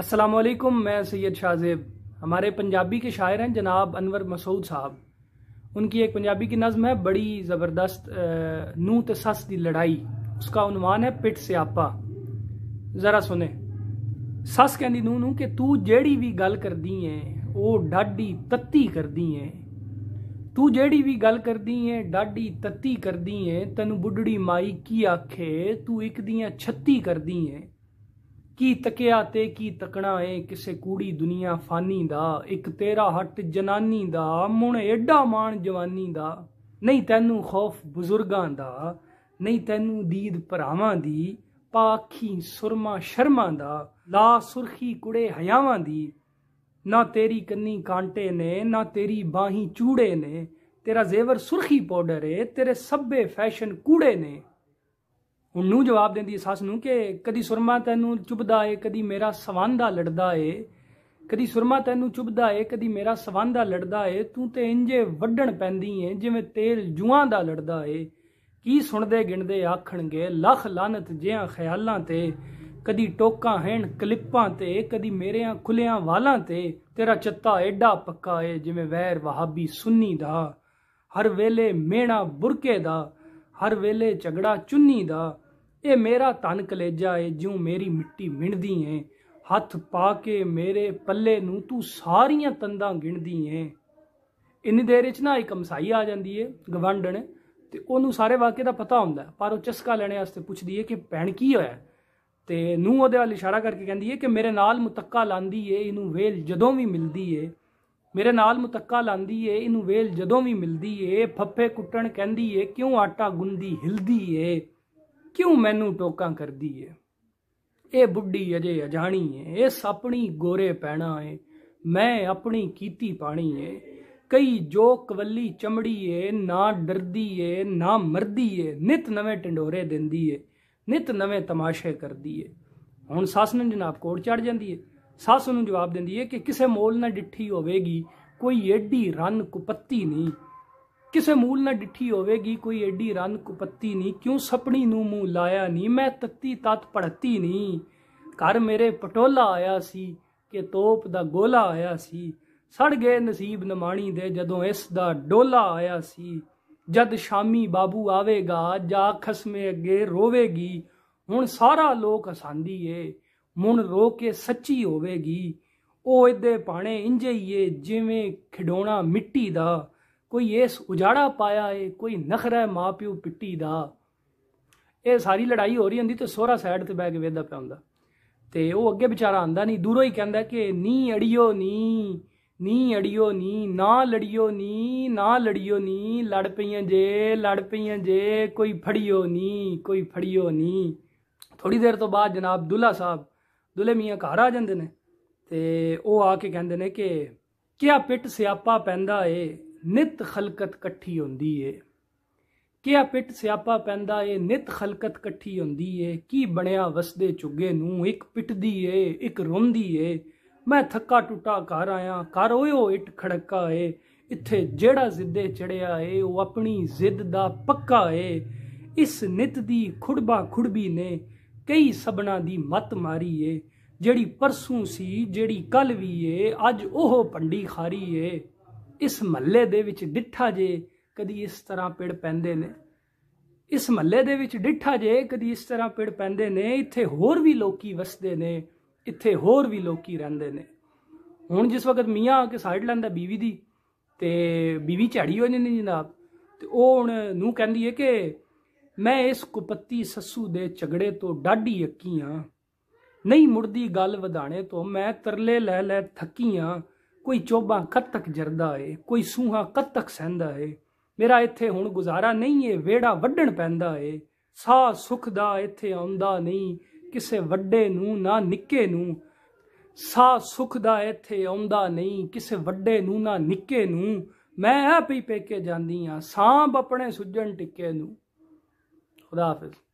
असलकुम मैं सैयद शाहजेब हमारे पंजाबी के शायर हैं जनाब अनवर मसूद साहब उनकी एक पंजाबी की नज़म है बड़ी ज़बरदस्त नू तो सस की लड़ाई उसका उनवान है पिट स्यापा ज़रा सुने सस कहती नू नू कि तू जेड़ी भी गल कर दी है वो डाडी तत्ती कर दी है गल कर दी ਗੱਲ ਕਰਦੀ तत्ती कर दी ਕਰਦੀ ਏ बुढड़ी माई की आखे तू एक दियाँ छत्ती कर दी ਏ ਕੀ ਤਕਿਆ ਤੇ ਕੀ ਤਕਣਾ ਏ ਕਿਸੇ ਕੂੜੀ ਦੁਨੀਆ ਫਾਨੀ ਦਾ ਇੱਕ ਤੇਰਾ ਹੱਟ ਜਨਾਨੀ ਦਾ ਮੁਣ ਐਡਾ ਮਾਨ ਜਵਾਨੀ ਦਾ ਨਹੀਂ ਤੈਨੂੰ ਖੌਫ ਬਜ਼ੁਰਗਾਂ ਦਾ ਨਹੀਂ ਤੈਨੂੰ ਦੀਦ ਭਰਾਵਾਂ ਦੀ ਪਾਖੀ ਸੁਰਮਾ ਸ਼ਰਮਾਂ ਦਾ ਲਾ ਸੁਰਖੀ ਕੁੜੇ ਹਯਾਵਾਂ ਦੀ ਨਾ ਤੇਰੀ ਕੰਨੀ ਕਾਂਟੇ ਨੇ ਨਾ ਤੇਰੀ ਬਾਹੀ ਚੂੜੇ ਨੇ ਤੇਰਾ ਜ਼ੇਵਰ ਸੁਰਖੀ ਪਾਊਡਰ ਏ ਤੇਰੇ ਸੱਬੇ ਫੈਸ਼ਨ ਕੂੜੇ ਨੇ ਉਹਨੂੰ ਜਵਾਬ ਦਿੰਦੀ ਸੱਸ ਨੂੰ ਕਿ ਕਦੀ ਸੁਰਮਾ ਤੈਨੂੰ ਚੁਬਦਾ ਏ ਕਦੀ ਮੇਰਾ ਸਵੰਦਾ ਲੜਦਾ ਏ ਕਦੀ ਸੁਰਮਾ ਤੈਨੂੰ ਚੁਬਦਾ ਏ ਕਦੀ ਮੇਰਾ ਸਵੰਦਾ ਲੜਦਾ ਏ ਤੂੰ ਤੇ ਇੰਜੇ ਵੱਢਣ ਪੈਂਦੀ ਏ ਜਿਵੇਂ ਤੇਲ ਜੂਆਂ ਦਾ ਲੜਦਾ ਏ ਕੀ ਸੁਣਦੇ ਗਿਣਦੇ ਆਖਣਗੇ ਲਖ ਲਾਨਤ ਜਿਹਾਂ ਖਿਆਲਾਂ ਤੇ ਕਦੀ ਟੋਕਾਂ ਹੈਣ ਕਲਿੱਪਾਂ ਤੇ ਕਦੀ ਮੇਰਿਆਂ ਖੁੱਲਿਆਂ ਵਾਲਾਂ ਤੇ ਤੇਰਾ ਚੱਤਾ ਐਡਾ ਪੱਕਾ ਏ ਜਿਵੇਂ ਵੈਰ ਵਹਾਬੀ ਸੁੰਨੀ ਦਾ ਹਰ ਵੇਲੇ ਮੇਣਾ ਬੁਰਕੇ ਦਾ ਹਰ ਵੇਲੇ ਝਗੜਾ ਚੁੰਨੀ ਦਾ ਇਹ ਮੇਰਾ ਤਨ ਕਲੇਜਾ ਏ ਜਿਉ ਮੇਰੀ ਮਿੱਟੀ ਮਿਣਦੀ ਏ ਹੱਥ ਪਾ ਕੇ ਮੇਰੇ ਪੱਲੇ ਨੂੰ ਤੂੰ ਸਾਰੀਆਂ ਤੰਦਾਂ ਗਿਣਦੀ ਏ ਇੰਨੀ ਦੇਰ ਵਿੱਚ ਨਾ ਇੱਕ ਮਸਾਈ ਆ ਜਾਂਦੀ ਏ ਗਵੰਡਣ ਤੇ ਉਹਨੂੰ ਸਾਰੇ ਵਾਕਿਆ ਦਾ ਪਤਾ ਹੁੰਦਾ ਪਰ ਉਹ ਚਸਕਾ ਲੈਣੇ ਵਾਸਤੇ ਪੁੱਛਦੀ ਏ ਕਿ ਭੈਣ ਕੀ ਹੋਇਆ ਤੇ ਨੂੰ ਉਹਦੇ ਵੱਲ ਇਸ਼ਾਰਾ ਕਰਕੇ ਕਹਿੰਦੀ ਏ ਕਿ ਮੇਰੇ ਨਾਲ ਮੁਤੱਕਾ ਲਾਂਦੀ ਏ ਇਹਨੂੰ ਵੇਲ ਜਦੋਂ ਵੀ ਮਿਲਦੀ ਏ ਮੇਰੇ ਨਾਲ ਮੁਤੱਕਾ ਲਾਂਦੀ ਏ ਇਹਨੂੰ ਵੇਲ ਜਦੋਂ ਵੀ ਮਿਲਦੀ ਏ ਫੱਫੇ ਕੁੱਟਣ ਕਹਿੰਦੀ ਏ ਕਿਉਂ ਆਟਾ ਗੁੰਦੀ ਹਿਲਦੀ ਏ ਕਿਉਂ ਮੈਨੂੰ ਟੋਕਾਂ ਕਰਦੀ ਏ ਇਹ ਬੁੱਢੀ ਅਜੇ ਅਜਾਣੀ ਏ ਇਸ ਆਪਣੀ ਗੋਰੇ ਪੈਣਾ ਏ ਮੈਂ ਆਪਣੀ ਕੀਤੀ ਪਾਣੀ ਏ ਕਈ ਜੋ ਕਵੱਲੀ ਚਮੜੀ ਏ ਨਾ ਡਰਦੀ ਏ ਨਾ ਮਰਦੀ ਏ ਨਿਤ ਨਵੇਂ ਟੰਡੋਰੇ ਦਿੰਦੀ ਏ ਨਿਤ ਨਵੇਂ ਤਮਾਸ਼ੇ ਕਰਦੀ ਏ ਹੁਣ ਸੱਸ ਨੂੰ ਜਨਾਬ ਕੋੜ ਚੜ ਜਾਂਦੀ ਏ ਸੱਸ ਨੂੰ ਜਵਾਬ ਦਿੰਦੀ ਏ ਕਿ ਕਿਸੇ ਮੋਲ ਨਾਲ ਡਿੱਠੀ ਹੋਵੇਗੀ ਕੋਈ ਏਡੀ ਰਨ ਕੁਪੱਤੀ ਨਹੀਂ ਕਿਸੇ ਮੂਲ ਨਾ ਡਿੱਠੀ ਹੋਵੇਗੀ ਕੋਈ ਐਡੀ ਰਨ ਕੁਪੱਤੀ ਨਹੀਂ ਕਿਉਂ ਸਪਣੀ ਨੂੰ ਮੂੰਹ ਲਾਇਆ ਨਹੀਂ ਮੈਂ ਤੱਤੀ ਤਤ ਪੜਤੀ ਨਹੀਂ ਘਰ ਮੇਰੇ ਪਟੋਲਾ ਆਇਆ ਸੀ ਕਿ ਤੋਪ ਦਾ ਗੋਲਾ ਆਇਆ ਸੀ ਸੜ ਗਏ ਨਸੀਬ ਨਮਾਣੀ ਦੇ ਜਦੋਂ ਇਸ ਦਾ ਡੋਲਾ ਆਇਆ ਸੀ ਜਦ ਸ਼ਾਮੀ ਬਾਬੂ ਆਵੇਗਾ ਜਾ ਖਸਮੇ ਅੱਗੇ ਰੋਵੇਗੀ ਹੁਣ ਸਾਰਾ ਲੋਕ ਹਸਾਂਦੀ ਏ ਮੁਣ ਰੋ ਕੇ ਸੱਚੀ ਹੋਵੇਗੀ ਉਹ ਇਹਦੇ ਪਾਣੇ ਇੰਜੇ ਹੀ ਏ ਜਿਵੇਂ ਖਿਡੋਣਾ ਮਿੱਟੀ ਦਾ ਕੋਈ ਇਸ ਉਜਾੜਾ ਪਾਇਆ ਏ ਕੋਈ ਨਖਰਾ ਮਾਪਿਓ ਪਿੱਟੀ ਦਾ ਇਹ ਸਾਰੀ ਲੜਾਈ ਹੋ ਰਹੀ ਹੁੰਦੀ ਤੇ ਸੋਹਰਾ ਸਾਈਡ ਤੇ ਬੈ ਕੇ ਵੇਦਾ ਪਿਆ ਹੁੰਦਾ ਤੇ ਉਹ ਅੱਗੇ ਵਿਚਾਰਾ ਆਂਦਾ ਨਹੀਂ ਦੂਰੋਂ ਹੀ ਕਹਿੰਦਾ ਕਿ ਨੀ ਅੜਿਓ ਨੀ ਨੀ ਅੜਿਓ ਨੀ ਨਾ ਲੜਿਓ ਨੀ ਨਾ ਲੜਿਓ ਨੀ ਲੜ ਪਈਆਂ ਜੇ ਲੜ ਪਈਆਂ ਜੇ ਕੋਈ ਫੜਿਓ ਨੀ ਕੋਈ ਫੜਿਓ ਨੀ ਥੋੜੀ ਦੇਰ ਤੋਂ ਬਾਅਦ ਜਨਾਬ ਦੁੱਲਾ ਸਾਹਿਬ ਦੁੱਲੇ ਮੀਆਂ ਘਰ ਆ ਜਾਂਦੇ ਨੇ ਤੇ ਉਹ ਆ ਕੇ ਕਹਿੰਦੇ ਨੇ ਕਿ ਕਿਆ ਪਿੱਟ ਸਿਆਪਾ ਪੈਂਦਾ ਏ ਨਿਤ ਖਲਕਤ ਇਕੱਠੀ ਹੁੰਦੀ ਏ ਕਿਆ ਪਿੱਟ ਸਿਆਪਾ ਪੈਂਦਾ ਏ ਨਿਤ ਖਲਕਤ ਇਕੱਠੀ ਹੁੰਦੀ ਏ ਕੀ ਬਣਿਆ ਵਸਦੇ ਚੁੱਗੇ ਨੂੰ ਇੱਕ ਪਿੱਟਦੀ ਏ ਇੱਕ ਰੁੰਦੀ ਏ ਮੈਂ ਥੱਕਾ ਟੁੱਟਾ ਘਰ ਆਇਆ ਘਰ ਓਇਓ ਇਟ ਖੜਕਾ ਏ ਇੱਥੇ ਜਿਹੜਾ ਜ਼ਿੱਦੇ ਚੜਿਆ ਏ ਉਹ ਆਪਣੀ ਜ਼ਿੱਦ ਦਾ ਪੱਕਾ ਏ ਇਸ ਨਿਤ ਦੀ ਖੁੜਬਾ ਖੁੜਬੀ ਨੇ ਕਈ ਸਬਨਾ ਦੀ ਮਤ ਮਾਰੀ ਏ ਜਿਹੜੀ ਪਰਸੂ ਸੀ ਜਿਹੜੀ ਕੱਲ ਵੀ ਏ ਅੱਜ ਉਹ ਪੰਡੀ ਖਾਰੀ ਏ ਇਸ ਮੱਲੇ ਦੇ ਵਿੱਚ ਡਿੱਠਾ ਜੇ ਕਦੀ ਇਸ ਤਰ੍ਹਾਂ ਪੇੜ ਪੈਂਦੇ ਨੇ ਇਸ ਮੱਲੇ ਦੇ ਵਿੱਚ ਡਿੱਠਾ ਜੇ ਕਦੀ ਇਸ ਤਰ੍ਹਾਂ ਪੇੜ ਪੈਂਦੇ ਨੇ ਇੱਥੇ ਹੋਰ ਵੀ ਲੋਕੀ ਵਸਦੇ ਨੇ ਇੱਥੇ ਹੋਰ ਵੀ ਲੋਕੀ ਰਹਿੰਦੇ ਨੇ ਹੁਣ ਜਿਸ ਵਕਤ ਮੀਆਂ ਆ ਕੇ ਸਾਈਡ ਲੈਂਦਾ ਬੀਵੀ ਦੀ ਤੇ ਬੀਵੀ ਝਾੜੀ ਹੋ ਜਾਂਦੀ ਜਨਾਬ ਤੇ ਉਹ ਹੁਣ ਨੂੰ ਕਹਿੰਦੀ ਏ ਕਿ ਮੈਂ ਇਸ ਕੁਪੱਤੀ ਸੱਸੂ ਦੇ ਝਗੜੇ ਤੋਂ ਡਾਢੀ ਅੱਕੀ ਆ ਨਹੀਂ ਮੁੜਦੀ ਗੱਲ ਵਧਾਣੇ ਤੋਂ ਮੈਂ ਤਰਲੇ ਲੈ ਲੈ ਥੱਕੀ ਆ ਕੋਈ ਚੋਬਾ ਕਦ ਤੱਕ ਜਰਦਾ ਏ ਕੋਈ ਸੂਹਾ ਕਦ ਤੱਕ ਸਹਿੰਦਾ ਏ ਮੇਰਾ ਇੱਥੇ ਹੁਣ ਗੁਜ਼ਾਰਾ ਨਹੀਂ ਏ ਵੇੜਾ ਵੱਢਣ ਪੈਂਦਾ ਏ ਸਾਹ ਸੁਖ ਦਾ ਇੱਥੇ ਆਉਂਦਾ ਨਹੀਂ ਕਿਸੇ ਵੱਡੇ ਨੂੰ ਨਾ ਨਿੱਕੇ ਨੂੰ ਸਾਹ ਸੁਖ ਦਾ ਇੱਥੇ ਆਉਂਦਾ ਨਹੀਂ ਕਿਸੇ ਵੱਡੇ ਨੂੰ ਨਾ ਨਿੱਕੇ ਨੂੰ ਮੈਂ ਆ ਪੇਕੇ ਜਾਂਦੀ ਆ ਸਾਂਭ ਆਪਣੇ ਸੁਜਣ ਟਿੱਕੇ ਨੂੰ ਖੁਦਾ ਹਾਫਿਜ਼